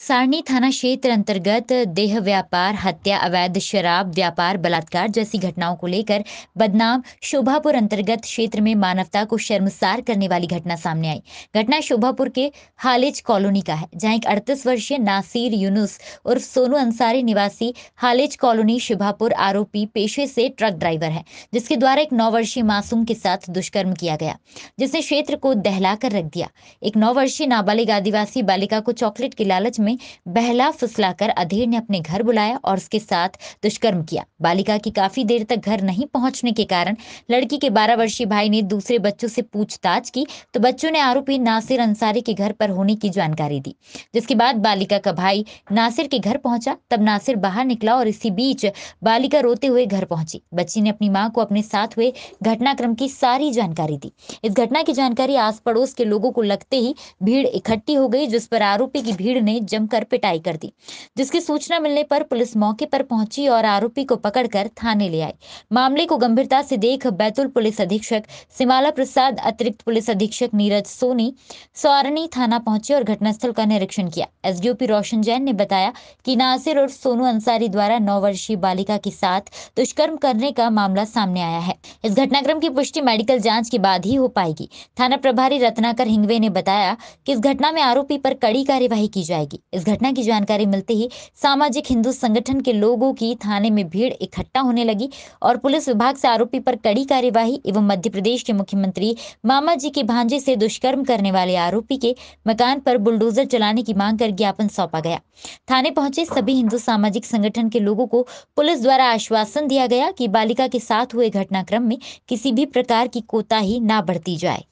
सारणी थाना क्षेत्र अंतर्गत देह व्यापार हत्या अवैध शराब व्यापार बलात्कार जैसी घटनाओं को लेकर बदनाम शोभापुर अंतर्गत क्षेत्र में मानवता को शर्मसार करने वाली घटना सामने आई घटना शोभापुर के हालेज कॉलोनी का है जहां एक अड़तीस वर्षीय नासिर यूनुस उर्फ सोनू अंसारी निवासी हालेज कॉलोनी शोभापुर आरोपी पेशे से ट्रक ड्राइवर है जिसके द्वारा एक नौ वर्षीय मासूम के साथ दुष्कर्म किया गया जिसने क्षेत्र को दहला कर रख दिया एक नौ वर्षीय नाबालिग आदिवासी बालिका को चॉकलेट के लालच में बहला फुसलाकर अधीर ने अपने घर बुलाया और उसके साथ दुष्कर्म किया बालिका की काफी देर तक घर नहीं पहुंचने के कारण लड़की के बारह वर्षीय भाई ने दूसरे बच्चों से पूछताछ की तो बच्चों ने आरोपी नासिर अंसारी के घर पर होने की जानकारी दी जिसके बाद बालिका का भाई नासिर के घर पहुंचा तब नासिर बाहर निकला और इसी बीच बालिका रोते हुए घर पहुंची बच्ची ने अपनी माँ को अपने साथ हुए घटनाक्रम की सारी जानकारी दी इस घटना की जानकारी आस पड़ोस के लोगों को लगते ही भीड़ इकट्ठी हो गई जिस पर आरोपी की भीड़ ने जमकर पिटाई कर दी जिसकी सूचना मिलने पर पुलिस मौके पर पहुंची और आरोपी को पकड़कर थाने ले आई मामले को गंभीरता से देख बैतूल पुलिस अधीक्षक सिमाला प्रसाद अतिरिक्त पुलिस अधीक्षक नीरज सोनी सोरणी थाना पहुंचे और घटनास्थल का निरीक्षण किया एसडीओपी रोशन जैन ने बताया कि नासिर और सोनू अंसारी द्वारा नौ वर्षीय बालिका के साथ दुष्कर्म करने का मामला सामने आया है इस घटनाक्रम की पुष्टि मेडिकल जांच के बाद ही हो पाएगी थाना प्रभारी रत्नाकर हिंगवे ने बताया कि इस घटना में आरोपी पर कड़ी कार्यवाही की जाएगी इस घटना की जानकारी मिलते ही सामाजिक हिंदू संगठन के लोगों की थाने में भीड़ इकट्ठा होने लगी और पुलिस विभाग से आरोपी पर कड़ी कार्यवाही एवं मध्य प्रदेश के मुख्यमंत्री मामा जी के भांजे से दुष्कर्म करने वाले आरोपी के मकान पर बुलडोजर चलाने की मांग कर ज्ञापन सौंपा गया थाने पहुंचे सभी हिंदू सामाजिक संगठन के लोगों को पुलिस द्वारा आश्वासन दिया गया कि बालिका के साथ हुए घटनाक्रम में किसी भी प्रकार की कोताही ना बढ़ती जाए